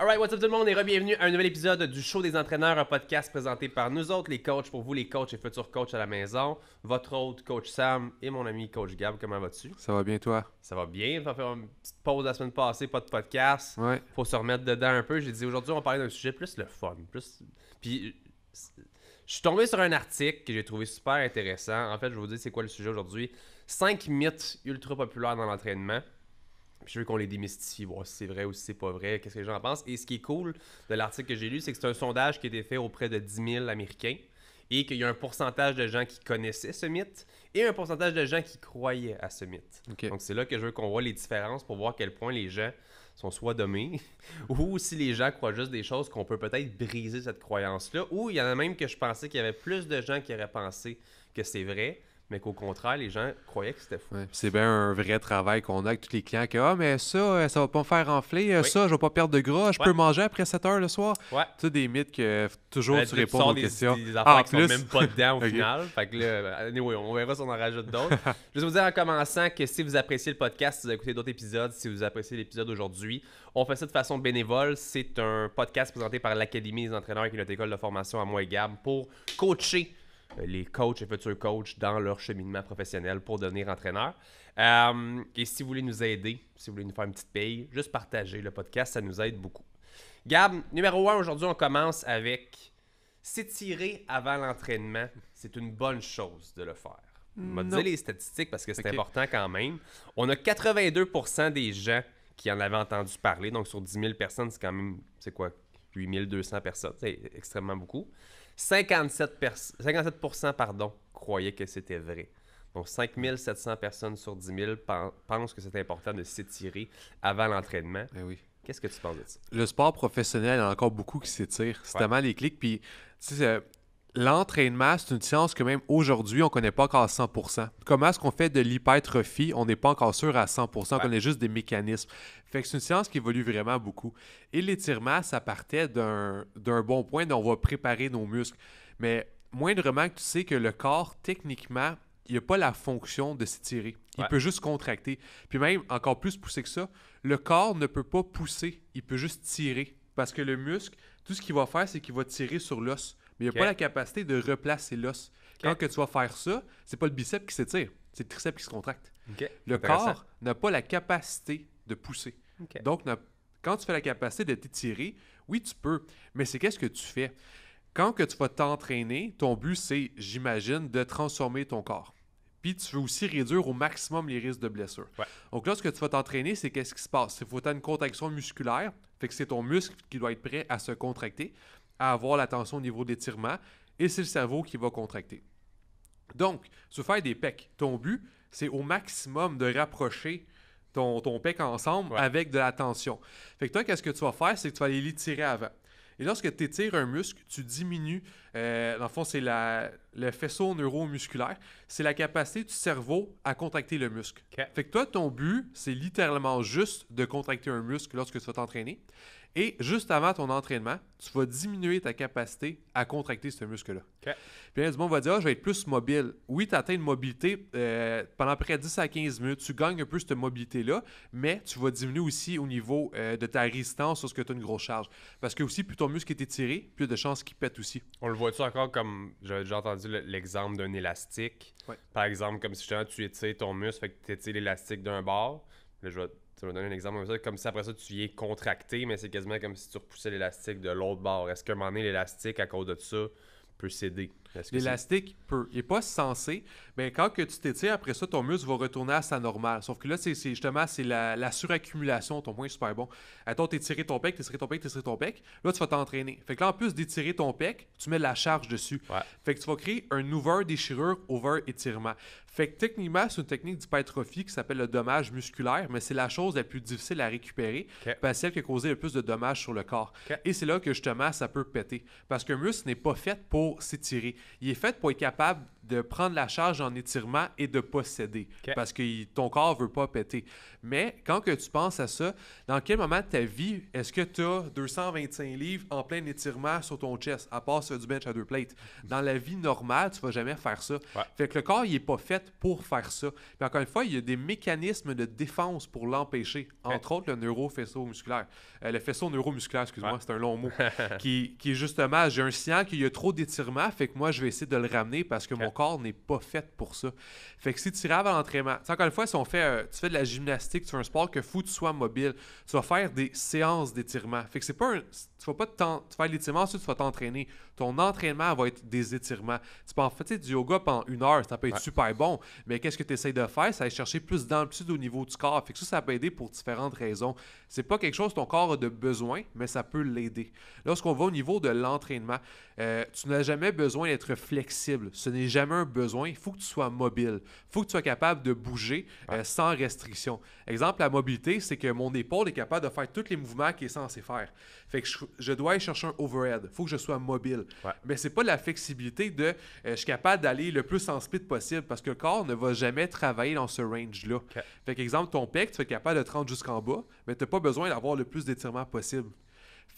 Alright, what's up tout le monde et bienvenue à un nouvel épisode du show des entraîneurs, un podcast présenté par nous autres, les coachs, pour vous les coachs et futurs coachs à la maison. Votre hôte, coach Sam et mon ami coach Gab, comment vas-tu? Ça va bien toi? Ça va bien, on va faire une petite pause la semaine passée, pas de podcast. Ouais. Faut se remettre dedans un peu. J'ai dit aujourd'hui on va parler d'un sujet plus le fun, plus... Puis je suis tombé sur un article que j'ai trouvé super intéressant. En fait, je vais vous dire c'est quoi le sujet aujourd'hui. 5 mythes ultra populaires dans l'entraînement je veux qu'on les démystifie, voir si c'est vrai ou si c'est pas vrai, qu'est-ce que les gens en pensent. Et ce qui est cool de l'article que j'ai lu, c'est que c'est un sondage qui a été fait auprès de 10 000 Américains et qu'il y a un pourcentage de gens qui connaissaient ce mythe et un pourcentage de gens qui croyaient à ce mythe. Donc c'est là que je veux qu'on voit les différences pour voir à quel point les gens sont soit dommés ou si les gens croient juste des choses qu'on peut peut-être briser cette croyance-là. Ou il y en a même que je pensais qu'il y avait plus de gens qui auraient pensé que c'est vrai mais qu'au contraire, les gens croyaient que c'était fou. c'est bien un vrai travail qu'on a avec tous les clients qui Ah, mais ça, euh, ça va pas me faire enfler, euh, ça, je vais pas perdre de gras, je peux manger après 7 heures le soir. Ouais. des mythes que toujours ben, tu réponds aux questions. Des ah, affaires ah, qui plus... sont même pas dedans au final. Fait que euh, on verra si on en rajoute d'autres. Juste vous dire en commençant que si vous appréciez le podcast, si vous écoutez d'autres épisodes, si vous appréciez l'épisode aujourd'hui, on fait ça de façon bénévole. C'est un podcast présenté par l'Académie des entraîneurs qui est notre école de formation à moi et Gab pour coacher euh, les coachs et futurs coachs dans leur cheminement professionnel pour devenir entraîneur. Euh, et si vous voulez nous aider, si vous voulez nous faire une petite paye, juste partager le podcast, ça nous aide beaucoup. Gab, numéro 1, aujourd'hui, on commence avec s'étirer avant l'entraînement. C'est une bonne chose de le faire. On va dire les statistiques parce que c'est important quand même. On a 82% des gens qui en avaient entendu parler. Donc, sur 10 000 personnes, c'est quand même, c'est quoi, 200 personnes. C'est extrêmement beaucoup. 57, 57 pardon, croyaient que c'était vrai. Donc 700 personnes sur 10 000 pensent que c'est important de s'étirer avant l'entraînement. Ben oui. Qu'est-ce que tu penses de ça? Le sport professionnel, il y a encore beaucoup qui s'étirent. C'est tellement les clics. Puis, tu sais, l'entraînement, c'est une science que même aujourd'hui, on ne connaît pas encore à 100 Comment est-ce qu'on fait de l'hypertrophie? On n'est pas encore sûr à 100 On connaît juste des mécanismes. Fait c'est une science qui évolue vraiment beaucoup. Et l'étirement, ça partait d'un bon point dont on va préparer nos muscles. Mais moindrement que tu sais que le corps, techniquement, il n'a pas la fonction de s'étirer. Il peut juste contracter. Puis même, encore plus poussé que ça, le corps ne peut pas pousser. Il peut juste tirer. Parce que le muscle, tout ce qu'il va faire, c'est qu'il va tirer sur l'os mais il n'y a pas la capacité de replacer l'os. Quand que tu vas faire ça, c'est pas le bicep qui s'étire, c'est le triceps qui se contracte. Le corps n'a pas la capacité de pousser. Donc, quand tu fais la capacité de t'étirer, oui, tu peux, mais c'est qu'est-ce que tu fais? Quand que tu vas t'entraîner, ton but, c'est, j'imagine, de transformer ton corps. Puis tu veux aussi réduire au maximum les risques de blessure. Donc là, ce que tu vas t'entraîner, c'est qu'est-ce qui se passe? Il faut que une contraction musculaire, fait que c'est ton muscle qui doit être prêt à se contracter à avoir la tension au niveau de l'étirement, et c'est le cerveau qui va contracter. Donc, ce faire des pecs, ton but, c'est au maximum de rapprocher ton, pec ensemble avec de la tension. Fait que toi, qu'est-ce que tu vas faire? C'est que tu vas aller l'étirer avant. Et lorsque tu étires un muscle, tu diminues, euh, dans le fond, c'est le faisceau neuromusculaire, c'est la capacité du cerveau à contracter le muscle. Fait que toi, ton but, c'est littéralement juste de contracter un muscle lorsque tu vas t'entraîner. Et juste avant ton entraînement, tu vas diminuer ta capacité à contracter ce muscle-là. Puis là, du monde va dire ah, je vais être plus mobile. Oui, tu atteins une mobilité euh, pendant près de 10 à 15 minutes. Tu gagnes un peu cette mobilité-là, mais tu vas diminuer aussi au niveau euh, de ta résistance sur ce que tu as une grosse charge. Parce que aussi, plus ton muscle est étiré, plus de chances qu'il pète aussi. On le voit-tu encore comme j'avais déjà entendu l'exemple d'un élastique Par exemple, comme si tu étires ton muscle, fait que tu étires l'élastique d'un bord. je vais ça va donner un exemple comme ça, comme si après ça tu y es contracté, mais c'est quasiment comme si tu repoussais l'élastique de l'autre bord. Est-ce qu'à un moment donné, l'élastique, à cause de ça, peut céder? L'élastique peut. Il n'est pas censé. Mais quand que tu t'étires, après ça, ton muscle va retourner à sa normale. Sauf que là, c'est justement c'est la, suraccumulation. Ton point super bon. Attends, tiré ton pec, tiré ton pec, tiré ton pec. Là, tu vas t'entraîner. Fait que en plus d'étirer ton pec, tu mets de la charge dessus. Fait que tu vas créer un over-déchirure, over-étirement. Fait que techniquement, c'est une technique d'hypertrophie qui s'appelle le dommage musculaire, mais c'est la chose la plus difficile à récupérer parce que celle qui a causé le plus de dommages sur le corps. Et c'est là que justement, ça peut péter. Parce qu'un muscle n'est pas fait pour s'étirer il est fait pour être capable de prendre la charge en étirement et de posséder, Parce que ton corps veut pas péter. Mais quand que tu penses à ça, dans quel moment de ta vie est-ce que tu as 225 livres en plein étirement sur ton chest, à part sur du bench à deux plates? Dans la vie normale, tu ne vas jamais faire ça. Fait que le corps, il est pas fait pour faire ça. encore une fois, il y a des mécanismes de défense pour l'empêcher. Entre autres, le neurofaisceau musculaire. Euh, le faisceau neuromusculaire, excuse-moi, c'est un long mot. qui, qui justement, j'ai un sien qu'il y a trop d'étirement, fait que moi, je vais essayer de le ramener parce que mon corps n'est pas fait pour ça. Fait que si tu raves à l'entraînement, encore une fois, si on fait, euh, tu fais de la gymnastique, tu fais un sport que fou, tu sois mobile, tu vas faire des séances d'étirement. Fait que c'est pas un, tu vas pas te faire l'étirement, ensuite tu vas t'entraîner. Ton entraînement va être des étirements. Tu peux en fait du yoga pendant une heure, ça peut être super bon, mais qu'est-ce que tu essaies de faire? Ça va chercher plus d'amplitude au niveau du corps. Fait que ça, ça peut aider pour différentes raisons. C'est pas quelque chose que ton corps a de besoin, mais ça peut l'aider. Lorsqu'on va au niveau de l'entraînement, euh, tu n'as jamais besoin d'être flexible. Ce n'est jamais un besoin. Il faut que tu sois mobile. Il faut que tu sois capable de bouger euh, sans restriction. Exemple, la mobilité, c'est que mon épaule est capable de faire tous les mouvements qu'il est censé faire. Fait que je, dois aller chercher un overhead. Il faut que je sois mobile. Mais Mais n'est pas la flexibilité de euh, je suis capable d'aller le plus en speed possible parce que le corps ne va jamais travailler dans ce range-là. Fait exemple, ton pec, tu es capable de te jusqu'en bas, mais tu n'as pas besoin d'avoir le plus d'étirement possible.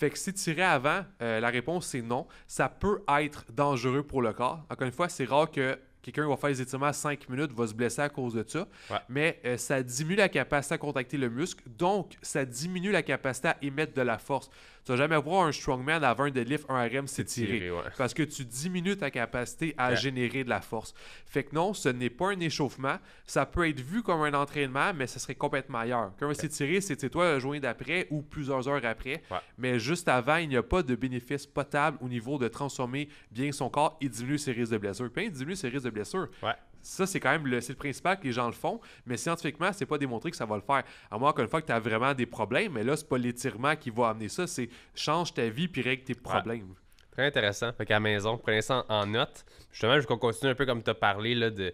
Fait que si tiré avant, euh, la réponse c'est non. Ça peut être dangereux pour le corps. Encore une fois, c'est rare que Quelqu'un va faire des étirements 5 minutes, va se blesser à cause de ça. Mais euh, ça diminue la capacité à contacter le muscle. Donc, ça diminue la capacité à émettre de la force. Tu vas jamais voir un strongman avant de lift un RM s'étirer. Parce que tu diminues ta capacité à générer de la force. Fait que non, ce n'est pas un échauffement. Ça peut être vu comme un entraînement, mais ce serait complètement ailleurs. Quand on s'étirer, c'est toi le joint d'après ou plusieurs heures après. Mais juste avant, il n'y a pas de bénéfice potable au niveau de transformer bien son corps et diminuer ses risques de blessure. Puis, hein, diminue ses risques de blessure. Ouais. Ça, c'est quand même le, le principal que les gens le font, mais scientifiquement, c'est pas démontré que ça va le faire. À moins qu'une fois que tu as vraiment des problèmes, mais là, c'est pas l'étirement qui va amener ça, c'est change ta vie puis règle tes problèmes. Très intéressant. Fait la maison, prenez ça en, note. Justement, je qu'on continue un peu comme tu as parlé de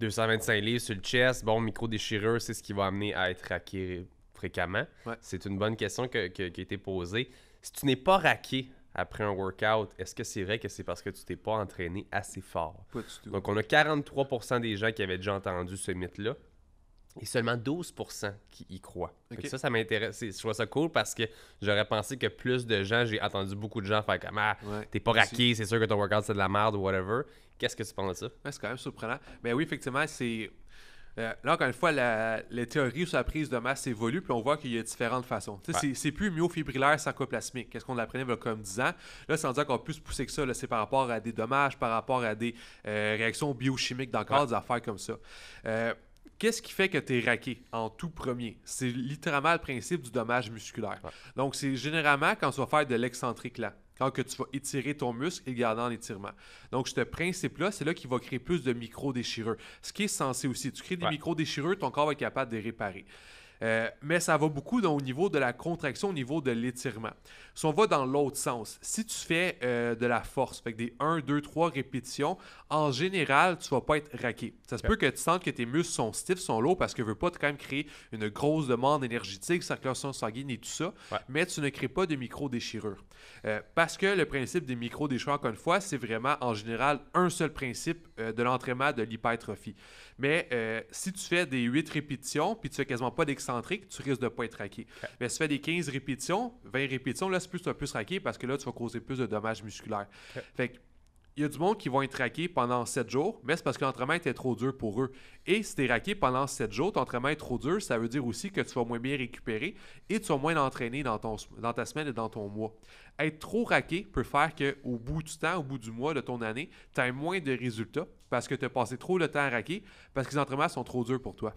225 livres sur le chest. Bon, micro-déchirure, c'est ce qui va amener à être raqué fréquemment. C'est une bonne question qui a été posée. Si tu n'es pas raqué après un workout, est-ce que c'est vrai que c'est parce que tu t'es pas entraîné assez fort? Pas du tout. Donc, on a 43 des gens qui avaient déjà entendu ce mythe-là et seulement 12 qui y croient. Ça, ça m'intéresse. Je trouve ça cool parce que j'aurais pensé que plus de gens, j'ai entendu beaucoup de gens faire comme Ah, t'es pas raqué, c'est sûr que ton workout c'est de la merde ou whatever. Qu'est-ce que tu penses de ça? c'est quand même surprenant. Mais ben oui, effectivement, c'est euh, là, encore une fois, la, les théories sur la prise de masse évoluent, puis on voit qu'il y a différentes façons. C'est plus myofibrillaire sarcoplasmique, qu'est-ce qu'on apprenait il comme 10 ans. Là, en dire qu'on peut se pousser que ça, c'est par rapport à des dommages, par rapport à des euh, réactions biochimiques dans des affaires comme ça. Euh, qu'est-ce qui fait que tu es raqué en tout premier? C'est littéralement le principe du dommage musculaire. Donc, c'est généralement quand on fait faire de l'excentrique là quand que tu vas étirer ton muscle et le garder en étirement. Donc, ce principe-là, c'est là, qui va créer plus de micro déchireurs Ce qui est censé aussi, tu crées des micro déchireurs ton corps va être capable de les réparer. Euh, mais ça va beaucoup au niveau de la contraction, au niveau de l'étirement. Si on va dans l'autre sens, si tu fais euh, de la force, avec des 1, 2, 3 répétitions, en général, tu vas pas être raqué. Ça se peut que tu sentes que tes muscles sont stiffs, sont lourds, parce que tu veux pas quand même créer une grosse demande énergétique, circulation sanguine et tout ça, mais tu ne crées pas de micro-déchirure. Euh, parce que le principe des micro-déchirures, encore une fois, c'est vraiment en général un seul principe de l'entraînement de l'hypertrophie. Mais si tu fais des 8 répétitions, puis tu fais quasiment pas d'extension, tu risques de ne pas être raqué. Mais si tu fais des 15 répétitions, 20 répétitions, là, c'est plus tu vas plus raqué parce que là, tu vas causer plus de dommages musculaires. Fait il y a du monde qui vont être raqués pendant 7 jours, mais c'est parce que l'entraînement était trop dur pour eux. Et si tu es raqué pendant 7 jours, ton entraînement est trop dur, ça veut dire aussi que tu vas moins bien récupérer et tu vas moins entraîner dans, ton, dans ta semaine et dans ton mois être trop raqué peut faire qu'au bout du temps, au bout du mois, de ton année, tu aies moins de résultats parce que tu as passé trop de temps à raquer, parce que les entraînements sont trop durs pour toi.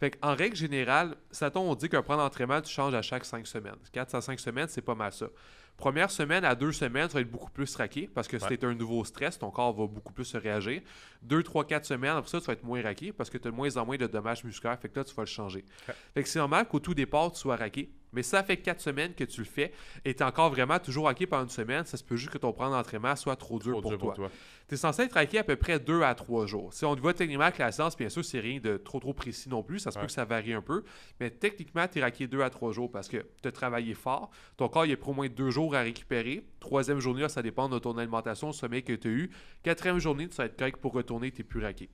Fait en règle générale, Satan, on dit qu'un plan d'entraînement, tu changes à chaque cinq semaines. Quatre à 5 semaines, c'est pas mal ça. Première semaine à deux semaines, tu vas être beaucoup plus raqué parce que c'était un nouveau stress, ton corps va beaucoup plus se réagir. Deux, trois, quatre semaines, après ça, tu vas être moins raqué parce que tu as de moins en moins de dommages musculaires. Fait que là, tu vas le changer. Fait que c'est normal qu'au tout départ, tu sois raqué mais ça fait quatre semaines que tu le fais et tu es encore vraiment toujours hacké pendant une semaine, ça se peut juste que ton plan d'entraînement soit trop dur, pour, toi. Tu es censé être hacké à peu près deux à trois jours. Si on voit techniquement que la séance, bien sûr, c'est rien de trop trop précis non plus, ça se peut que ça varie un peu, mais techniquement, tu es hacké deux à trois jours parce que tu as travaillé fort, ton corps il est pour au moins deux jours à récupérer. Troisième journée, ça dépend de ton alimentation, du sommeil que tu as eu. Quatrième journée, tu vas être correct pour retourner, tu n'es plus raqué.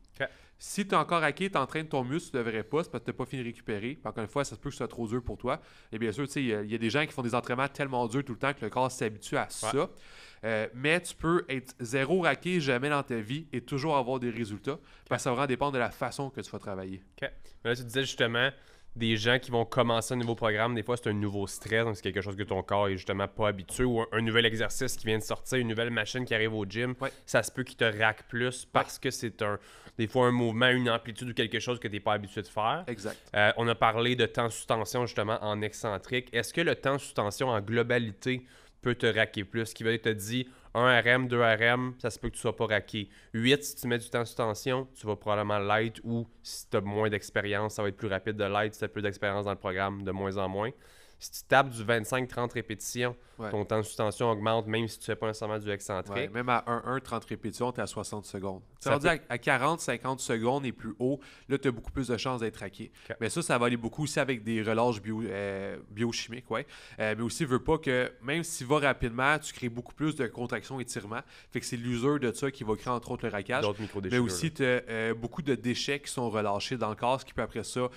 Si tu es encore raqué, tu entraînes ton muscle, tu ne devrais pas, c'est parce que tu n'as pas fini de récupérer. encore une fois, ça se peut que ce soit trop dur pour toi. Et bien sûr, il y, a des gens qui font des entraînements tellement durs tout le temps que le corps s'habitue à ça. Euh, mais tu peux être zéro raqué jamais dans ta vie et toujours avoir des résultats. Parce que ça va vraiment dépendre de la façon que tu vas travailler. OK. Mais là, tu disais justement, des gens qui vont commencer un nouveau programme, des fois c'est un nouveau stress, donc c'est quelque chose que ton corps est justement pas habitué, ou un, nouvel exercice qui vient de sortir, une nouvelle machine qui arrive au gym, ça se peut qu'il te raque plus parce que c'est un des fois un mouvement, une amplitude ou quelque chose que tu n'es pas habitué de faire. Exact. Euh, on a parlé de temps sous tension justement en excentrique. Est-ce que le temps sous tension en globalité peut te raquer plus? qui veut te 1 RM, 2 RM, ça se peut que tu sois pas raqué. 8, si tu mets du temps sous tension, tu vas probablement light ou si tu as moins d'expérience, ça va être plus rapide de light. Si tu as plus d'expérience dans le programme, de moins en moins. Si tu tapes du 25-30 répétitions, ton temps de suspension augmente, même si tu ne fais pas nécessairement du excentrique. même à 1-1, 30 répétitions, tu es à 60 secondes. Ça veut dire à, 40-50 secondes et plus haut, là, tu as beaucoup plus de chances d'être hacké. Mais ça, ça va aller beaucoup aussi avec des relâches euh, biochimiques. Ouais. Euh, mais aussi, veut pas que, même s'il va rapidement, tu crées beaucoup plus de contractions et étirements. Fait que c'est l'usure de ça qui va créer, entre autres, le raquage. Mais aussi, tu as euh, beaucoup de déchets qui sont relâchés dans le corps, qui peut après ça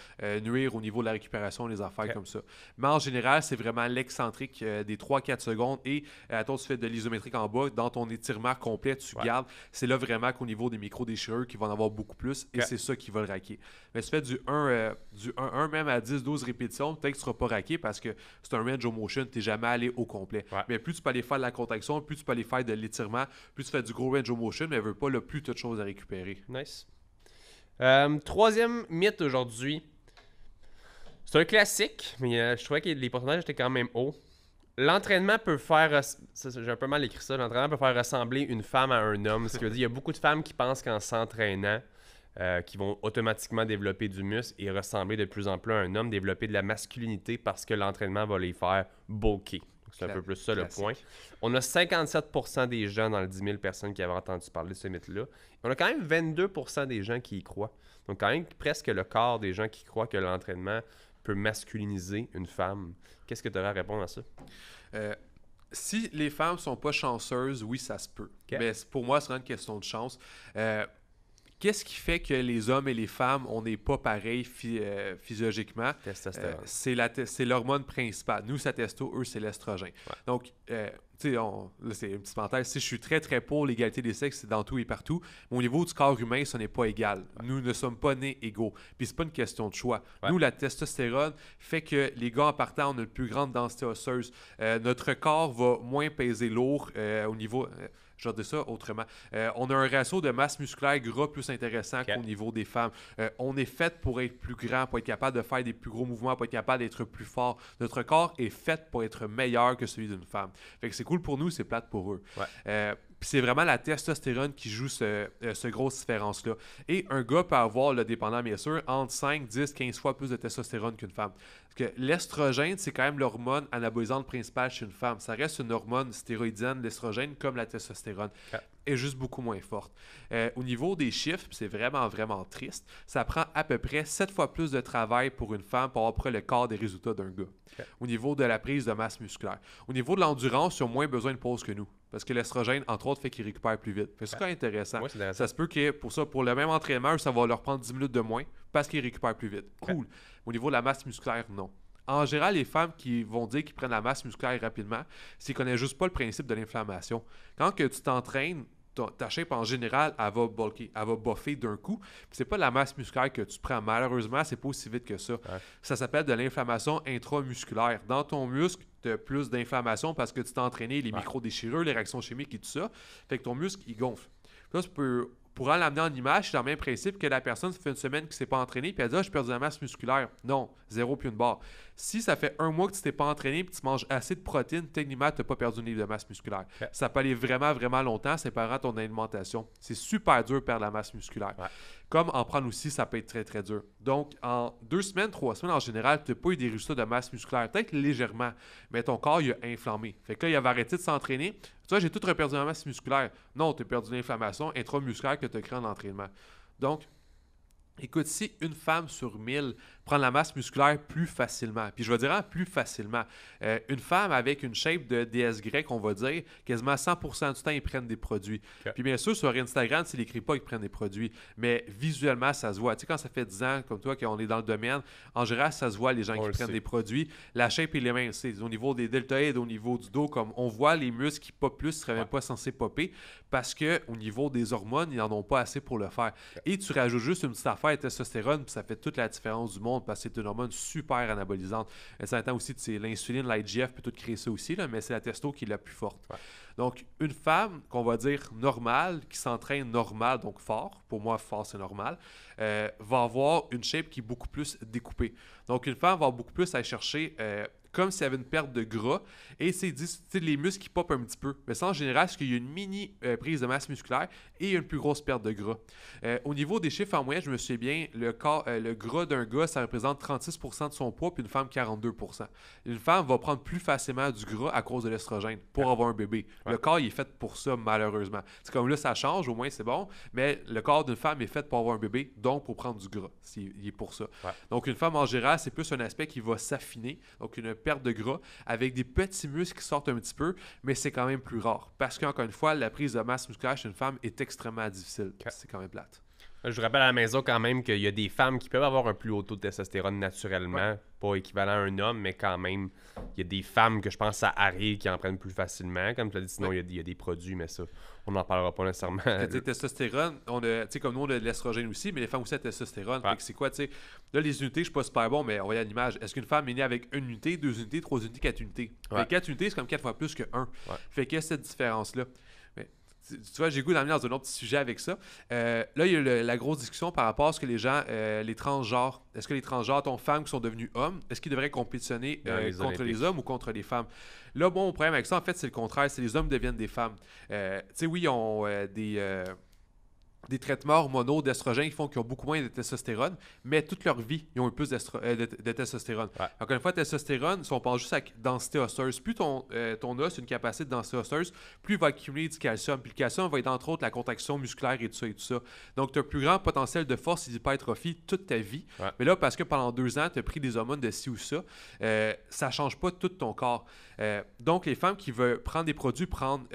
nuire au niveau de la récupération, des affaires comme ça. Mais en général, c'est vraiment l'excentrique euh, des 3-4 secondes. Et euh, attends tu fais de l'isométrique en bas. Dans ton étirement complet, tu gardes. C'est là vraiment qu'au niveau des micro-déchirures, qui vont en avoir beaucoup plus. Et c'est ça qui va le raquer. Mais si tu fais du 1 euh, du 1, même à 10-12 répétitions, peut-être que tu ne seras pas raqué parce que c'est un range of motion. Tu n'es jamais allé au complet. Mais plus tu peux aller faire de la contraction, plus tu peux aller faire de l'étirement, plus tu fais du gros range of motion, mais elle veut pas le plus de choses à récupérer. Nice. troisième mythe aujourd'hui. C'est un classique, mais euh, je trouvais que les pourcentages étaient quand même hauts. L'entraînement peut faire. J'ai un peu mal écrit ça. L'entraînement peut faire ressembler une femme à un homme. Ce qui veut dire, il y a beaucoup de femmes qui pensent qu'en s'entraînant, euh, qui vont automatiquement développer du muscle et ressembler de plus en plus à un homme, développer de la masculinité parce que l'entraînement va les faire bulky. C'est un peu plus ça le point. On a 57 des gens dans les 10 000 personnes qui avaient entendu parler de ce mythe-là. On a quand même 22 des gens qui y croient. Donc, quand même presque le quart des gens qui croient que l'entraînement peut masculiniser une femme. Qu'est-ce que tu aurais à répondre à ça? Euh, si les femmes sont pas chanceuses, oui, ça se peut. Mais pour moi, c'est une question de chance. Euh, qu'est-ce qui fait que les hommes et les femmes, on n'est pas pareil euh, physiologiquement? c'est l'hormone principale. Nous, c'est testo, eux, c'est l'estrogène. Donc, on, c'est une petite parenthèse. Si je suis très, très pour l'égalité des sexes, c'est dans tout et partout. Mais au niveau du corps humain, ce n'est pas égal. Nous ne sommes pas nés égaux. Puis c'est pas une question de choix. Nous, la testostérone fait que les gars, en partant, ont une plus grande densité osseuse. Euh, notre corps va moins peser lourd euh, au niveau. Euh, de ça autrement. Euh, on a un ratio de masse musculaire gras plus intéressant qu'au niveau des femmes. Euh, on est fait pour être plus grand, pour être capable de faire des plus gros mouvements, pour être capable d'être plus fort. Notre corps est fait pour être meilleur que celui d'une femme. que c'est cool pour nous, c'est plate pour eux. Euh, puis c'est vraiment la testostérone qui joue ce, euh, ce grosse différence-là. Et un gars peut avoir, le dépendant bien sûr, entre 5, 10, 15 fois plus de testostérone qu'une femme. Parce que l'estrogène, c'est quand même l'hormone anabolisante principale chez une femme. Ça reste une hormone stéroïdienne, l'estrogène, comme la testostérone. Ah. et Est juste beaucoup moins forte. Euh, au niveau des chiffres, c'est vraiment, vraiment triste. Ça prend à peu près 7 fois plus de travail pour une femme pour avoir près le quart des résultats d'un gars. Ah. Au niveau de la prise de masse musculaire. Au niveau de l'endurance, ils ont moins besoin de pause que nous parce que l'estrogène, entre autres, fait qu'ils récupèrent plus vite. C'est ah. quand intéressant. Ça se peut que pour ça, pour le même entraîneur, ça va leur prendre 10 minutes de moins parce qu'ils récupèrent plus vite. Cool. Au niveau de la masse musculaire, non. En général, les femmes qui vont dire qu'ils prennent la masse musculaire rapidement, c'est qu'elles connaissent juste pas le principe de l'inflammation. Quand que tu t'entraînes, ta shape en général, elle va bulker, elle va boffer d'un coup. C'est pas la masse musculaire que tu prends. Malheureusement, c'est pas aussi vite que ça. Ça s'appelle de l'inflammation intramusculaire. Dans ton muscle, plus d'inflammation parce que tu t'es entraîné, les micro-déchirures, les réactions chimiques et tout ça. Fait que ton muscle, il gonfle. Là, tu peux, pour l'amener en image, c'est le même principe que la personne fait une semaine qui ne s'est pas entraînée puis elle dit ah, je perds de la masse musculaire. Non, zéro puis une barre. Si ça fait un mois que tu t'es pas entraîné puis tu manges assez de protéines, techniquement, tu n'as pas perdu une livre de masse musculaire. Ça peut aller vraiment, vraiment longtemps à ton alimentation. C'est super dur de perdre la masse musculaire comme en prendre aussi, ça peut être très, très dur. Donc, en deux semaines, trois semaines en général, tu n'as pas eu des résultats de masse musculaire, peut-être légèrement, mais ton corps, il a inflammé. Fait que là, il avait arrêté de s'entraîner. Tu vois, j'ai tout reperdu ma masse musculaire. Non, tu as perdu l'inflammation intramusculaire que tu as créée en entraînement. Donc, écoute, si une femme sur mille prendre la masse musculaire plus facilement. Puis je vais dire hein, plus facilement. Euh, une femme avec une shape de DS grec, on va dire, quasiment 100% du temps, ils prennent des produits. Puis bien sûr, sur Instagram, c'est écrit pas, ils prennent des produits. Mais visuellement, ça se voit. Tu sais, quand ça fait 10 ans, comme toi, qu'on est dans le domaine, en général, ça se voit, les gens qui prennent des produits. La shape est les mains, C'est au niveau des deltoïdes, au niveau du dos, comme on voit les muscles qui popent plus, ne seraient même pas censés popper parce qu'au niveau des hormones, ils n'en ont pas assez pour le faire. Et tu rajoutes juste une petite affaire testostérone, puis ça fait toute la différence du monde parce que c'est une hormone super anabolisante. ça attend aussi c'est l'insuline, l'IGF peut tout créer ça aussi, là, mais c'est la testo qui est la plus forte. Donc, une femme qu'on va dire normale, qui s'entraîne normal, donc fort, pour moi, fort c'est normal, euh, va avoir une shape qui est beaucoup plus découpée. Donc, une femme va beaucoup plus à chercher euh, comme s'il y avait une perte de gras, et c'est les muscles qui popent un petit peu. Mais ça, en général, c'est qu'il y a une mini euh, prise de masse musculaire et une plus grosse perte de gras. Euh, au niveau des chiffres en moyenne, je me souviens bien, le, corps, euh, le gras d'un gars, ça représente 36% de son poids, puis une femme 42%. Une femme va prendre plus facilement du gras à cause de l'estrogène pour avoir un bébé. Le corps, il est fait pour ça, malheureusement. C'est comme là, ça change, au moins c'est bon, mais le corps d'une femme est fait pour avoir un bébé, donc pour prendre du gras. il est pour ça. Donc une femme en général, c'est plus un aspect qui va s'affiner. Donc une perte de gras avec des petits muscles qui sortent un petit peu, mais c'est quand même plus rare. Parce qu'encore une fois, la prise de masse musculaire chez une femme est extrêmement difficile. C'est quand même plate. Euh, je vous rappelle à la maison quand même qu'il y a des femmes qui peuvent avoir un plus haut taux de testostérone naturellement, pas équivalent à un homme, mais quand même, il y a des femmes que je pense ça arrive qui en prennent plus facilement. Comme tu l'as dit, sinon il y, a des produits, mais ça, on n'en parlera pas nécessairement. Tu testostérone, on comme nous, on a de l'estrogène aussi, mais les femmes aussi ont de testostérone. C'est quoi, tu sais, là, les unités, je ne suis pas super bon, mais on regarde l'image. Est-ce qu'une femme est née avec une unité, deux unités, trois unités, quatre unités? quatre unités, c'est comme quatre fois plus que un. Fait que cette différence-là tu vois, j'ai goût d'amener dans un autre petit sujet avec ça. Euh, là, il y a la grosse discussion par rapport à ce que les gens, euh, les transgenres, est-ce que les transgenres, ton femmes qui sont devenues hommes, est-ce qu'ils devraient compétitionner euh, contre les hommes ou contre les femmes? Là, bon, le problème avec ça, en fait, c'est le contraire. C'est les hommes deviennent des femmes. tu sais, oui, ils ont des des traitements hormonaux d'estrogènes qui font qu'ils ont beaucoup moins de testostérone, mais toute leur vie, ils ont eu plus euh, de, testostérone. Encore une fois, testostérone, si on pense juste à densité osseuse, plus ton, euh, os a une capacité de densité osseuse, plus il va accumuler du calcium. Puis le calcium va être entre autres la contraction musculaire et tout ça Donc, tu as un plus grand potentiel de force et d'hypertrophie toute ta vie. Mais là, parce que pendant deux ans, tu as pris des hormones de ci ou ça, ça euh, ça change pas tout ton corps. donc, les femmes qui veulent prendre des produits, prendre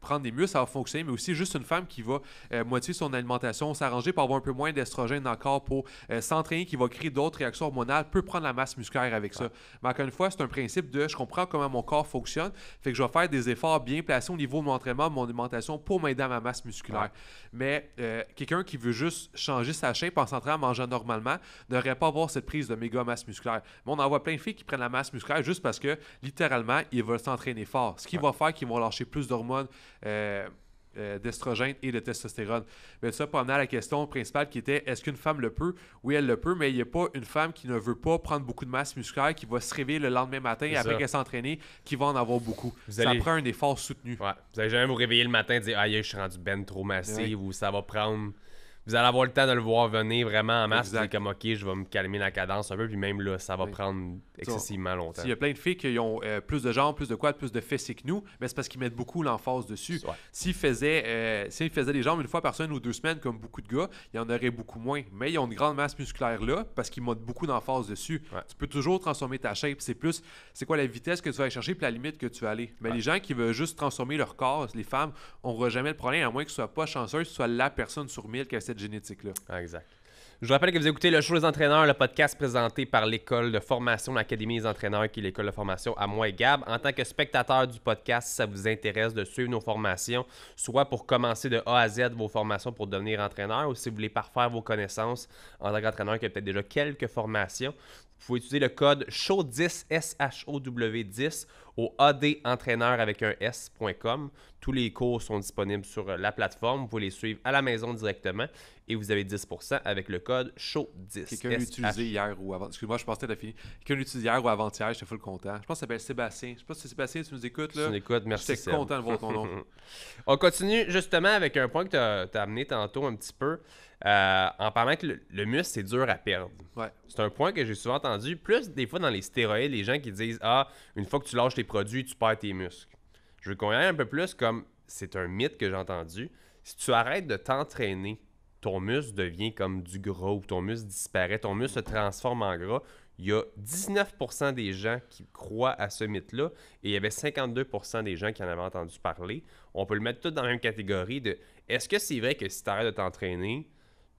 prendre des muscles, ça va fonctionner, mais aussi juste une femme qui va euh, modifier son alimentation, s'arranger pour avoir un peu moins d'estrogène dans le corps pour euh, s'entraîner, qui va créer d'autres réactions hormonales, peut prendre la masse musculaire avec ça. Mais encore une fois, c'est un principe de je comprends comment mon corps fonctionne, fait que je vais faire des efforts bien placés au niveau de mon entraînement, de mon alimentation pour m'aider à ma masse musculaire. Mais euh, quelqu'un qui veut juste changer sa chaîne en s'entraînant, en mangeant normalement, n'aurait pas avoir cette prise de méga masse musculaire. Mais on en voit plein de filles qui prennent la masse musculaire juste parce que littéralement, ils veulent s'entraîner fort. Ce qui va faire qu'ils vont lâcher plus d'hormones, euh, euh, d'estrogène et de testostérone. Mais ça, pendant la question principale qui était est-ce qu'une femme le peut Oui, elle le peut, mais il n'y a pas une femme qui ne veut pas prendre beaucoup de masse musculaire, qui va se réveiller le lendemain matin après qu'elle s'est qui va en avoir beaucoup. ça prend un effort soutenu. Vous n'allez jamais vous réveiller le matin et dire Ah, je suis rendu ben trop ben massif ou ça va prendre vous allez avoir le temps de le voir venir vraiment en masse. C'est comme, OK, je vais me calmer la cadence un peu. Puis même là, ça va prendre excessivement longtemps. Il y a plein de filles qui ont euh, plus de jambes, plus de quads, plus de fessiers que nous, mais c'est parce qu'ils mettent beaucoup l'emphase dessus. S'ils faisaient, euh, s'ils faisaient les jambes une fois par semaine ou deux semaines, comme beaucoup de gars, il y en aurait beaucoup moins. Mais ils ont une grande masse musculaire là parce qu'ils mettent beaucoup d'emphase dessus. Tu peux toujours transformer ta shape. C'est plus, c'est quoi la vitesse que tu vas aller chercher puis la limite que tu vas aller. Mais les gens qui veulent juste transformer leur corps, les femmes, on jamais le problème, à moins que ce soit pas chanceux, que ce soit la personne sur mille cette génétique-là. Ah, exact. Je vous rappelle que vous écoutez le show des entraîneurs, le podcast présenté par l'école de formation, l'Académie des entraîneurs, qui est l'école de formation à moi et Gab. En tant que spectateur du podcast, si ça vous intéresse de suivre nos formations, soit pour commencer de A à Z vos formations pour devenir entraîneur, ou si vous voulez parfaire vos connaissances en tant qu'entraîneur qui a peut-être déjà quelques formations, vous pouvez utiliser le code SHOW10, S-H-O-W-10, au adentraîneur avec un S.com. Tous les cours sont disponibles sur la plateforme. Vous pouvez les suivre à la maison directement et vous avez 10% avec le code SHOW10. Quelqu'un l'utilisait hier ou avant. Excuse-moi, je pensais que t'as fini. Quelqu'un utilisé hier ou avant-hier, j'étais full content. Je pense que s'appelle Sébastien. Je pense pas c'est Sébastien, tu nous écoutes là. Tu merci merci. J'étais content de voir ton nom. On continue justement avec un point que tu as, amené tantôt un petit peu. Euh, en parlant que le, muscle, c'est dur à perdre. Ouais. C'est un point que j'ai souvent entendu. Plus des fois dans les stéroïdes, les gens qui disent Ah, une fois que tu lâches tes produits, tu perds tes muscles. Je veux qu'on un peu plus comme c'est un mythe que j'ai entendu. Si tu arrêtes de t'entraîner ton muscle devient comme du gras ou ton muscle disparaît, ton muscle se transforme en gras. Il y a 19% des gens qui croient à ce mythe-là et il y avait 52% des gens qui en avaient entendu parler. On peut le mettre tout dans la même catégorie de est-ce que c'est vrai que si tu arrêtes de t'entraîner,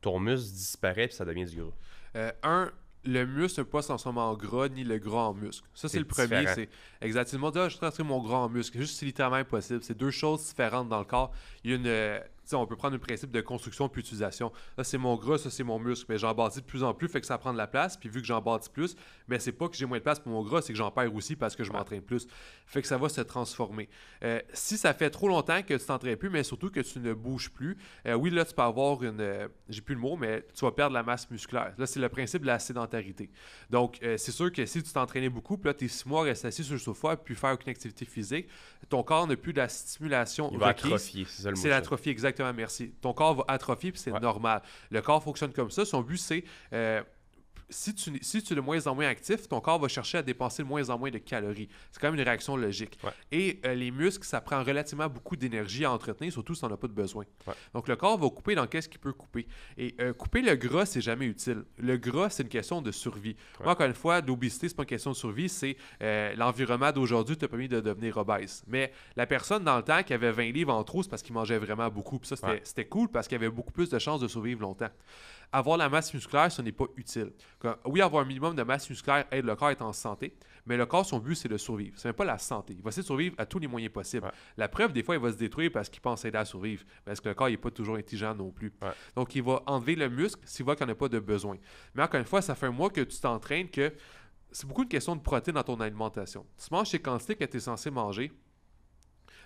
ton muscle disparaît et ça devient du gras? Euh, un, le muscle ne peut pas se transformer en gras ni le gras en muscle. Ça, c'est le premier. C'est exactement, je transforme mon gras en muscle. Juste, c'est littéralement impossible. C'est deux choses différentes dans le corps. Il y a une euh, on peut prendre le principe de construction puis utilisation. Là, c'est mon gras, ça, c'est mon muscle. Mais j'en bâtis de plus en plus, fait que ça prend de la place. Puis vu que j'en bâtis plus, mais ben, c'est pas que j'ai moins de place pour mon gras, c'est que j'en perds aussi parce que je m'entraîne plus. Fait que ça va se transformer. Euh, si ça fait trop longtemps que tu t'entraînes plus, mais surtout que tu ne bouges plus, euh, oui, là, tu peux avoir une. Euh, j'ai plus le mot, mais tu vas perdre la masse musculaire. Là, c'est le principe de la sédentarité. Donc, c'est sûr que si tu t'entraînais beaucoup, puis là, tes six mois resté assis sur le sofa, puis faire aucune activité physique, ton corps n'a plus de la stimulation. Il va c'est ça C'est exactement merci. Ton corps va atrophier, puis c'est normal. Le corps fonctionne comme ça. Son but, c'est. Euh, si tu, si es de moins en moins actif, ton corps va chercher à dépenser de moins en moins de calories. C'est quand même une réaction logique. Et euh, les muscles, ça prend relativement beaucoup d'énergie à entretenir, surtout si on n'en a pas de besoin. Donc le corps va couper dans qu'est-ce qu'il peut couper. Et euh, couper le gras, c'est jamais utile. Le gras, c'est une question de survie. Moi, encore une fois, l'obésité, c'est pas une question de survie, c'est euh, l'environnement d'aujourd'hui t'a permis de devenir obèse. Mais la personne dans le temps qui avait 20 livres en trop, c'est parce qu'il mangeait vraiment beaucoup. Puis ça, c'était cool parce qu'il avait beaucoup plus de chances de survivre longtemps avoir la masse musculaire, ce n'est pas utile. oui, avoir un minimum de masse musculaire aide le corps à être en santé, mais le corps, son but, c'est de survivre. C'est pas la santé. Il va essayer de survivre à tous les moyens possibles. La preuve, des fois, il va se détruire parce qu'il pense aider à survivre, parce que le corps n'est pas toujours intelligent non plus. Donc, il va enlever le muscle s'il voit qu'il n'en a pas de besoin. Mais encore une fois, ça fait un mois que tu t'entraînes que c'est beaucoup une question de protéines dans ton alimentation. Tu manges ces quantités que tu es censé manger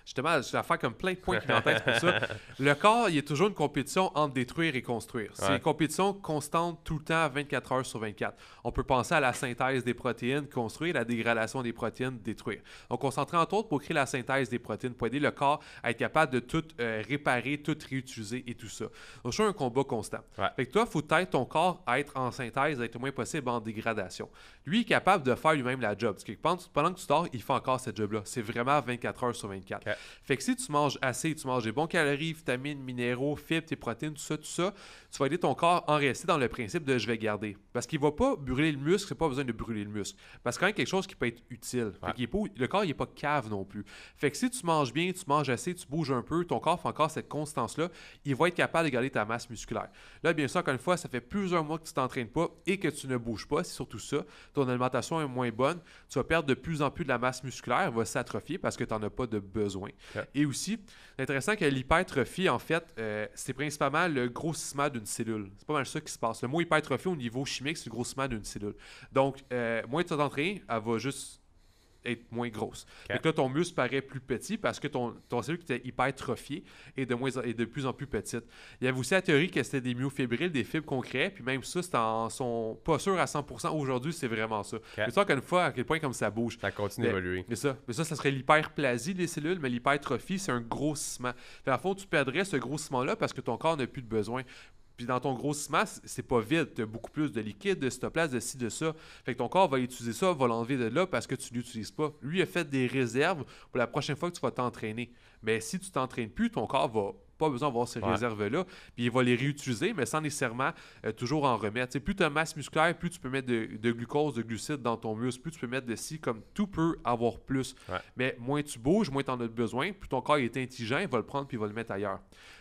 Justement, je vais faire comme plein de points qui m'intéressent pour ça. Le corps, il y a toujours une compétition entre détruire et construire. C'est une compétition constante tout le temps, 24 heures sur 24. On peut penser à la synthèse des protéines, construire, la dégradation des protéines, détruire. Donc, on s'entraîne entre autres pour créer la synthèse des protéines, pour aider le corps à être capable de tout euh, réparer, tout réutiliser et tout ça. Donc, c'est un combat constant. Fait que toi, il faut être ton corps à être en synthèse, à être le moins possible en dégradation. Lui, est capable de faire lui-même la job. Parce que pendant que tu dors, il fait encore cette job-là. C'est vraiment 24 heures sur 24. Fait que si tu manges assez, tu manges des bons calories, vitamines, minéraux, fibres, tes protéines, tout ça, tout ça, tu vas aider ton corps en rester dans le principe de je vais garder. Parce qu'il va pas brûler le muscle, c'est pas besoin de brûler le muscle. Parce que quand même quelque chose qui peut être utile. le corps, il est pas cave non plus. Fait que si tu manges bien, tu manges assez, tu bouges un peu, ton corps fait encore cette constance-là, il va être capable de garder ta masse musculaire. Là, bien sûr, encore une fois, ça fait plusieurs mois que tu t'entraînes pas et que tu ne bouges pas, c'est surtout ça. Ton alimentation est moins bonne, tu vas perdre de plus en plus de la masse musculaire, va s'atrophier parce que tu n'en as pas de besoin. Et aussi, c'est intéressant que l'hypertrophie, en fait, euh, c'est principalement le grossissement d'une cellule. C'est pas mal ça qui se passe. Le mot hypertrophie au niveau chimique, c'est le grossissement d'une cellule. Donc, moi, euh, moins tu elle va juste être moins grosse. Et Donc là, ton muscle paraît plus petit parce que ton, cellule qui était hypertrophiée est de, moins, de plus en plus petite. Il y avait aussi la théorie que c'était des myofibrilles, des fibres concrètes puis même ça, c'est en sont pas sûr à 100%. Aujourd'hui, c'est vraiment ça. Mais tu qu'une fois, à quel point comme ça bouge. Ça continue d'évoluer. Mais ça, mais ça, serait l'hyperplasie des cellules, mais l'hypertrophie, c'est un grossissement. À fond, tu perdrais ce grossissement-là parce que ton corps n'a plus de besoin puis dans ton grossissement, c'est pas vide. Tu as beaucoup plus de liquide, de cytoplasme, de ci, de ça. Fait que ton corps va utiliser ça, va l'enlever de là parce que tu l'utilises pas. Lui il a fait des réserves pour la prochaine fois que tu vas t'entraîner. Mais si tu t'entraînes plus, ton corps va pas besoin d'avoir ces réserves-là. Puis il va les réutiliser, mais sans nécessairement euh, toujours en remettre. plus tu as masse musculaire, plus tu peux mettre de, glucose, de glucides dans ton muscle, plus tu peux mettre de ci, comme tout peut avoir plus. Mais moins tu bouges, moins tu en as besoin, plus ton corps est intelligent, il va le prendre puis il va le mettre ailleurs.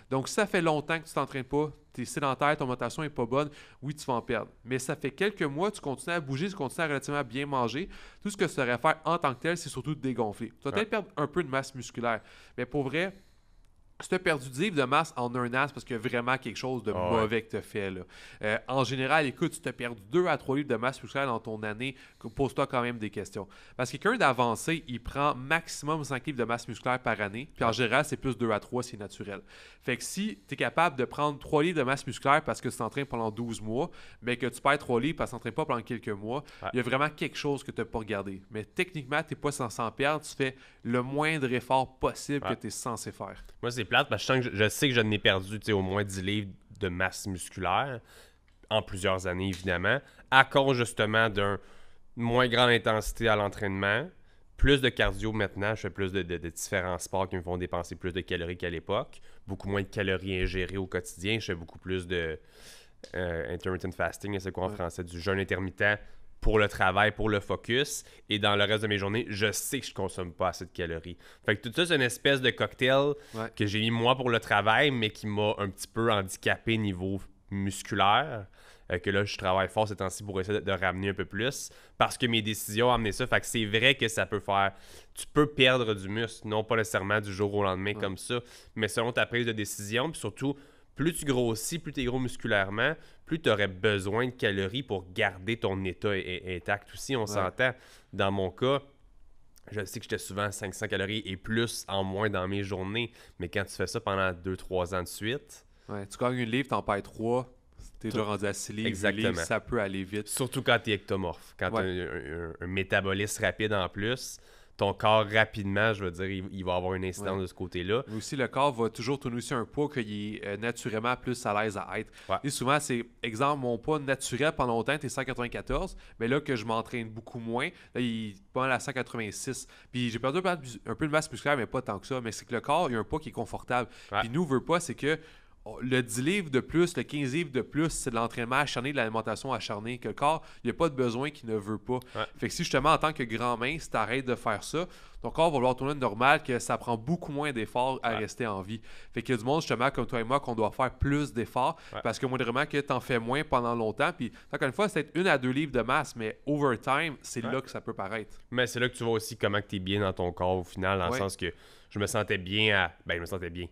Donc, ça fait longtemps que tu t'entraînes pas, tu es sédentaire, ton rotation n'est pas bonne, oui, tu vas en perdre. Mais ça fait quelques mois, tu continues à bouger, tu continues à relativement bien manger. Tout ce que tu devrais faire en tant que tel, c'est surtout de dégonfler. Tu vas peut-être perdre un peu de masse musculaire. Mais pour vrai, tu as perdu 10 livres de masse en un as parce qu'il y a vraiment quelque chose de ah mauvais que tu as fait. Là. Euh, en général, écoute, tu as perdu 2 à 3 livres de masse musculaire dans ton année, pose-toi quand même des questions. Parce que quelqu'un d'avancé, il prend maximum 5 livres de masse musculaire par année, puis en général, c'est plus 2 à 3, c'est naturel. Fait que si tu es capable de prendre 3 livres de masse musculaire parce que tu t'entraînes pendant 12 mois, mais que tu perds 3 livres parce que tu t'entraînes pas pendant quelques mois, il y a vraiment quelque chose que tu n'as pas regardé. Mais techniquement, tu n'es pas censé en perdre, tu fais le moindre effort possible que tu es censé faire. Moi, place parce que je, sais que je n'ai perdu au moins 10 livres de masse musculaire en plusieurs années, évidemment, à cause justement d'une moins grande intensité à l'entraînement, plus de cardio maintenant, je fais plus de, différents sports qui me font dépenser plus de calories qu'à l'époque, beaucoup moins de calories ingérées au quotidien, je fais beaucoup plus de euh, intermittent fasting, c'est quoi en français, du jeûne intermittent, pour le travail, pour le focus. Et dans le reste de mes journées, je sais que je consomme pas assez de calories. Fait que tout ça, c'est une espèce de cocktail que j'ai mis moi pour le travail, mais qui m'a un petit peu handicapé niveau musculaire. Euh, que là, je travaille fort ces temps-ci pour essayer de, ramener un peu plus parce que mes décisions ont amené ça. Fait que c'est vrai que ça peut faire. Tu peux perdre du muscle, non pas nécessairement du jour au lendemain comme ça, mais selon ta prise de décision, puis surtout plus tu grossis, plus tu es gros musculairement, plus tu aurais besoin de calories pour garder ton état intact aussi. On s'entend, dans mon cas, je sais que j'étais souvent 500 calories et plus en moins dans mes journées, mais quand tu fais ça pendant 2-3 ans de suite. tu gagnes une livre, t'en perds 3, t'es déjà rendu à 6 livres, Exactement. ça peut aller vite. Surtout quand tu es ectomorphe, quand tu as un, un, métabolisme rapide en plus ton corps rapidement, je veux dire, il, va avoir une incidence de ce côté-là. Mais aussi, le corps va toujours tourner aussi un poids qui est euh, naturellement plus à l'aise à être. Et souvent, c'est, exemple, mon poids naturel pendant longtemps était 194, mais là que je m'entraîne beaucoup moins, là, il est pas à 186. Puis j'ai perdu un peu, de masse musculaire, mais pas tant que ça. Mais c'est que le corps, il y a un poids qui est confortable. Puis nous, veut pas, c'est que le 10 livres de plus, le 15 livres de plus, c'est de l'entraînement acharné, de l'alimentation acharnée, que le corps, il n'y a pas de besoin qu'il ne veut pas. Fait que si justement, en tant que grand si tu arrêtes de faire ça, ton corps va vouloir tourner normal, que ça prend beaucoup moins d'efforts à rester en vie. Fait qu'il y a du monde, justement, comme toi et moi, qu'on doit faire plus d'efforts, parce que moindrement que tu en fais moins pendant longtemps. Puis, encore une fois, c'est une à deux livres de masse, mais over time, c'est là que ça peut paraître. Mais c'est là que tu vois aussi comment tu es bien dans ton corps au final, dans le sens que je me sentais bien à. Ben, je me sentais bien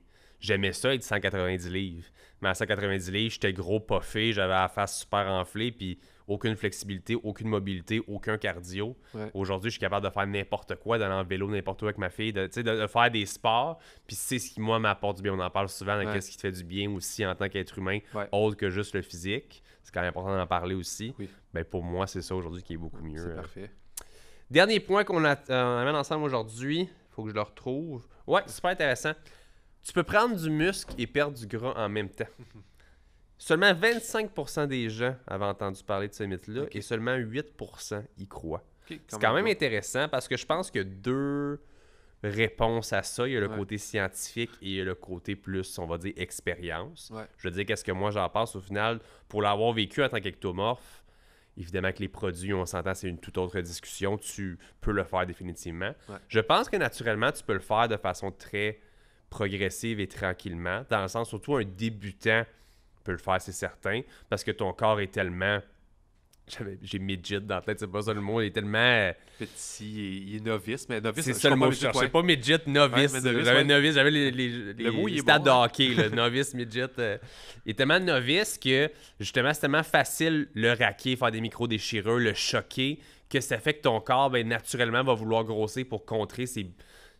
j'aimais ça être 190 livres. Mais à 190 livres, j'étais gros poffé, j'avais la face super enflée, puis aucune flexibilité, aucune mobilité, aucun cardio. Aujourd'hui, je suis capable de faire n'importe quoi, d'aller en vélo n'importe où avec ma fille, de, faire des sports. Puis c'est ce qui, moi, m'apporte du bien. On en parle souvent qu'est-ce qui te fait du bien aussi en tant qu'être humain, autre que juste le physique. C'est quand même important d'en parler aussi. Ben, pour moi, c'est ça aujourd'hui qui est beaucoup mieux. C'est euh. parfait. Dernier point qu'on euh, amène ensemble aujourd'hui, faut que je le retrouve. Ouais, super intéressant. Tu peux prendre du muscle et perdre du gras en même temps. seulement 25% des gens avaient entendu parler de ce mythe-là et seulement 8% y croient. c'est quand même, intéressant parce que je pense que deux réponses à ça. Il y a le côté scientifique et il y a le côté plus, on va dire, expérience. Je veux dire, qu'est-ce que moi j'en pense, au final pour l'avoir vécu en tant qu'ectomorphe? Évidemment que les produits, on s'entend, c'est une toute autre discussion. Tu peux le faire définitivement. Je pense que naturellement, tu peux le faire de façon très progressive et tranquillement, dans le sens surtout un débutant peut le faire, c'est certain, parce que ton corps est tellement j'ai midget dans la tête, c'est pas ça le mot, il est tellement. Euh, Petit, il est novice, mais novice, c'est ça je pas midget, novice. j'avais les, le mot, de novice, midget. Euh, il est tellement novice que justement, c'est tellement facile le raquer, faire des micro-déchireux, le choquer, que ça fait que ton corps, ben, naturellement, va vouloir grossir pour contrer ses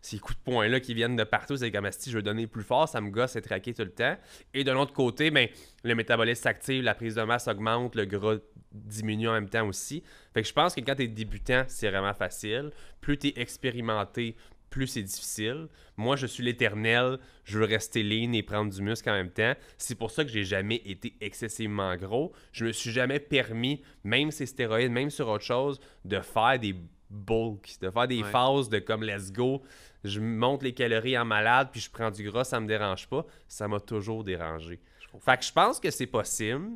ces coups de poing-là qui viennent de partout, c'est comme si je veux donner plus fort, ça me gosse être traqué tout le temps. Et de l'autre côté, ben, le métabolisme s'active, la prise de masse augmente, le gras diminue en même temps aussi. Fait que je pense que quand tu es débutant, c'est vraiment facile. Plus tu es expérimenté, plus c'est difficile. Moi, je suis l'éternel, je veux rester lean et prendre du muscle en même temps. C'est pour ça que j'ai jamais été excessivement gros. Je me suis jamais permis, même ces stéroïdes, même sur autre chose, de faire des bulks », de faire des phases de comme let's go, je monte les calories en malade, puis je prends du gras, ça me dérange pas. Ça m'a toujours dérangé. Fait que je pense que c'est possible.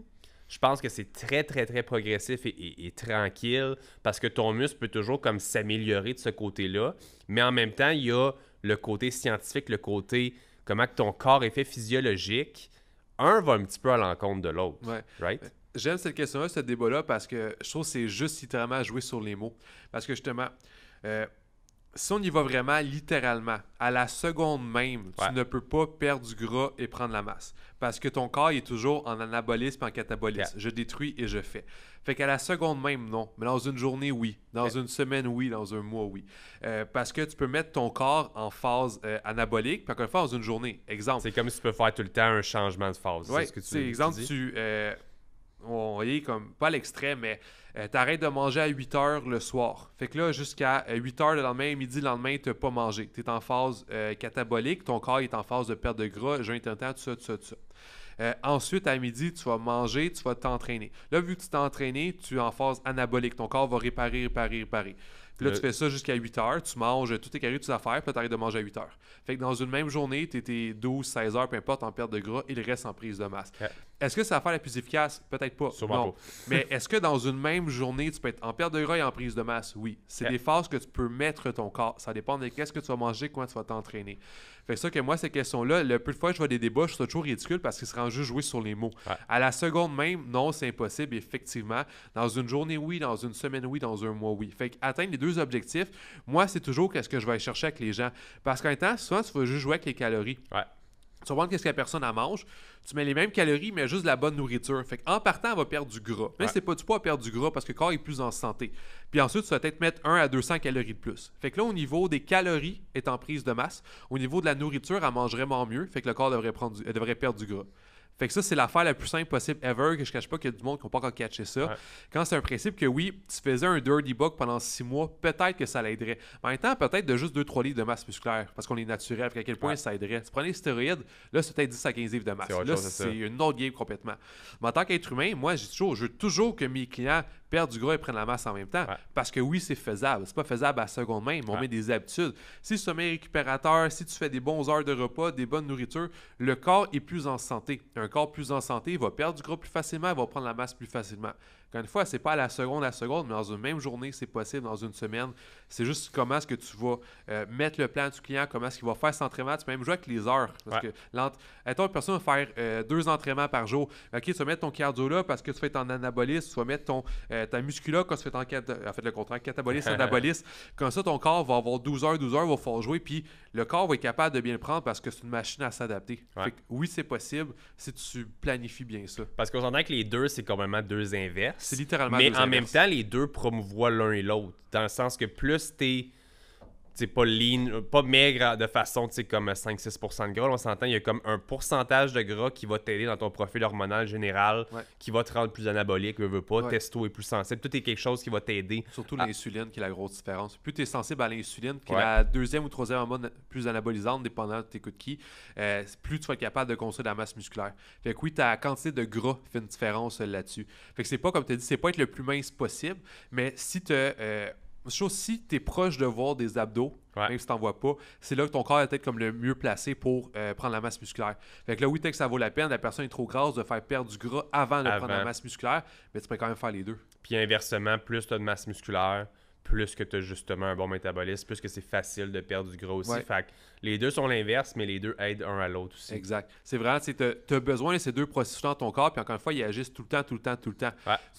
Je pense que c'est très, très, très progressif et, tranquille parce que ton muscle peut toujours comme s'améliorer de ce côté-là. Mais en même temps, il y a le côté scientifique, le côté comment ton corps est fait physiologique. Un va un petit peu à l'encontre de l'autre. Right? Euh, j'aime cette question-là, ce débat-là, parce que je trouve que c'est juste littéralement jouer sur les mots. Parce que justement, euh, si on y va vraiment littéralement, à la seconde même, tu ne peux pas perdre du gras et prendre la masse. Parce que ton corps est toujours en anabolisme, en catabolisme. Je détruis et je fais. Fait qu'à la seconde même, non. Mais dans une journée, oui. Dans une semaine, oui. Dans un mois, oui. Euh, parce que tu peux mettre ton corps en phase euh, anabolique, puis encore une fois, dans une journée. Exemple. C'est comme si tu peux faire tout le temps un changement de phase. c'est ce que tu, exemple, tu, tu euh, on est comme, pas l'extrême, mais euh, tu arrêtes de manger à 8 h le soir. Fait que là, jusqu'à 8 euh, h le lendemain, midi le lendemain, t'as pas mangé. T'es en phase euh, catabolique, ton corps est en phase de perte de gras, jeûne intermittent, tout ça, tout ça, tout ça. ensuite, à midi, tu vas manger, tu vas t'entraîner. Là, vu que tu t'es entraîné, tu es en phase anabolique. Ton corps va réparer, réparer, réparer là, tu fais ça jusqu'à 8 heures, tu manges tout tes carrés, toutes tes affaires, puis là, arrêtes de manger à 8 heures. Fait que dans une même journée, tu étais 12, 16 heures, peu importe, en perte de gras, il reste en prise de masse. Est-ce que va faire la plus efficace Peut-être pas. Sûrement pas. Mais est-ce que dans une même journée, tu peux être en perte de gras et en prise de masse Oui. C'est des phases que tu peux mettre ton corps. Ça dépend de qu'est-ce que tu vas manger, quand tu vas t'entraîner. Fait que ça que moi, ces questions-là, le plus de fois que je vois des débats, je suis toujours ridicule parce qu'ils se rendent juste jouer sur les mots. À la seconde même, non, c'est impossible, effectivement. Dans une journée, oui, dans une semaine, oui, dans un mois, oui. Fait atteindre les deux objectifs, moi, c'est toujours qu'est-ce que je vais chercher avec les gens. Parce qu'en temps, souvent, tu vas juste jouer avec les calories. Ouais. Tu vas voir qu'est-ce que la personne mange. Tu mets les mêmes calories, mais juste de la bonne nourriture. Fait en partant, elle va perdre du gras. Mais c'est pas du poids à perdre du gras parce que le corps est plus en santé. Puis ensuite, tu vas peut-être mettre 1 à 200 calories de plus. Fait que là, au niveau des calories étant prise de masse, au niveau de la nourriture, elle mangerait vraiment mieux. Fait que le corps devrait perdre du gras. Fait que ça, c'est l'affaire la plus simple possible ever, que je cache pas qu'il y a du monde qui n'a pas encore catché ça. Quand c'est un principe que oui, tu faisais un dirty bug pendant six mois, peut-être que ça l'aiderait. Mais en même temps, peut-être de juste 2-3 livres de masse musculaire, parce qu'on est naturel, à quel point ça aiderait. Tu prenais les stéroïdes, là, c'est peut-être 10 à 15 livres de masse. Là, c'est une autre game complètement. Mais en tant qu'être humain, moi, j'ai toujours, je veux toujours que mes clients perdre du gras et prendre la masse en même temps. Parce que oui, c'est faisable. C'est pas faisable à seconde main, mais on met des habitudes. Si mets un récupérateur, si tu fais des bons heures de repas, des bonnes nourritures, le corps est plus en santé. Un corps plus en santé, va perdre du gras plus facilement, il va prendre la masse plus facilement. Encore une fois, c'est pas à la seconde à la seconde, mais dans une même journée, c'est possible, dans une semaine. C'est juste comment est-ce que tu vas euh, mettre le plan du client, comment est-ce qu'il va faire cet entraînement. Tu peux même jouer avec les heures. Parce ouais. que, attends, une personne va faire euh, deux entraînements par jour. OK, tu vas mettre ton cardio là parce que tu fais ton anabolisme, tu vas mettre ton, euh, ta muscula quand tu fais ton en fait, le contraire, catabolisme, anabolisme. Comme ça, ton corps va avoir 12 heures, 12 heures, il va falloir jouer, puis le corps va être capable de bien le prendre parce que c'est une machine à s'adapter. Oui, c'est possible si tu planifies bien ça. Parce qu'on s'entend que les deux, c'est quand même deux inverses. Mais en même temps, les deux promouvoient l'un et l'autre. Dans le sens que plus t'es sais, pas lean, pas maigre de façon, tu comme 5-6% de gras. On s'entend, il y a comme un pourcentage de gras qui va t'aider dans ton profil hormonal général, qui va te rendre plus anabolique, veut, veux pas, testo est plus sensible. Tout est quelque chose qui va t'aider. Surtout l'insuline qui est la grosse différence. Plus tu es sensible à l'insuline, qui est la deuxième ou troisième mode plus anabolisante, dépendant de tes de qui, euh, plus tu vas capable de construire de la masse musculaire. Fait que oui, ta quantité de gras fait une différence euh, là-dessus. Fait que c'est pas, comme tu as dit, c'est pas être le plus mince possible, mais si tu as euh, si tu es proche de voir des abdos, même si t'en vois pas, c'est là que ton corps est peut-être comme le mieux placé pour euh, prendre la masse musculaire. Fait que là, oui, tu que ça vaut la peine, la personne est trop grasse de faire perdre du gras avant de prendre la masse musculaire, mais tu peux quand même faire les deux. Puis inversement, plus tu as de masse musculaire, plus que tu as justement un bon métabolisme, plus que c'est facile de perdre du gros aussi. les deux sont l'inverse, mais les deux aident un à l'autre aussi. Exact. C'est vraiment, tu as besoin de ces deux processus dans ton corps, puis encore une fois, ils agissent tout le temps, tout le temps, tout le temps.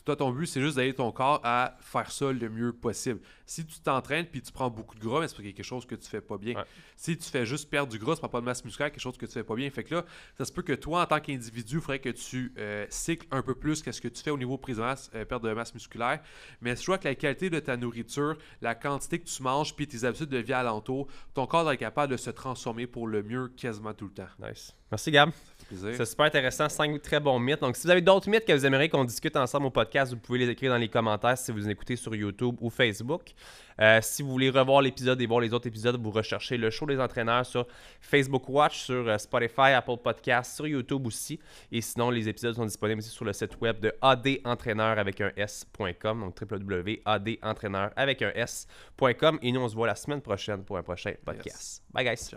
Toi, ton but, c'est juste d'aider ton corps à faire ça le mieux possible. Si tu t'entraînes puis tu prends beaucoup de gras, mais c'est quelque chose que tu fais pas bien. Si tu fais juste perdre du gras, tu pas de masse musculaire, quelque chose que tu fais pas bien. Fait que là, ça se peut que toi, en tant qu'individu, il faudrait que tu euh, cycles un peu plus qu'est-ce que tu fais au niveau prise de masse, euh, perte de masse musculaire. Mais je crois que la qualité de ta nourriture, la quantité que tu manges puis tes habitudes de vie alentour, ton corps est capable de se transformer pour le mieux quasiment tout le temps. Nice. Merci, Gab. C'est super intéressant. Cinq très bons mythes. Donc, si vous avez d'autres mythes que vous aimeriez qu'on discute ensemble au podcast, vous pouvez les écrire dans les commentaires si vous écoutez sur YouTube ou Facebook. Euh, si vous voulez revoir l'épisode et voir les autres épisodes, vous recherchez le show des entraîneurs sur Facebook Watch, sur euh, Spotify, Apple Podcasts, sur YouTube aussi. Et sinon, les épisodes sont disponibles aussi sur le site web de adentraîneur avec un s.com, donc www.adentraîneur avec un s.com. Et nous, on se voit la semaine prochaine pour un prochain podcast. Bye, guys.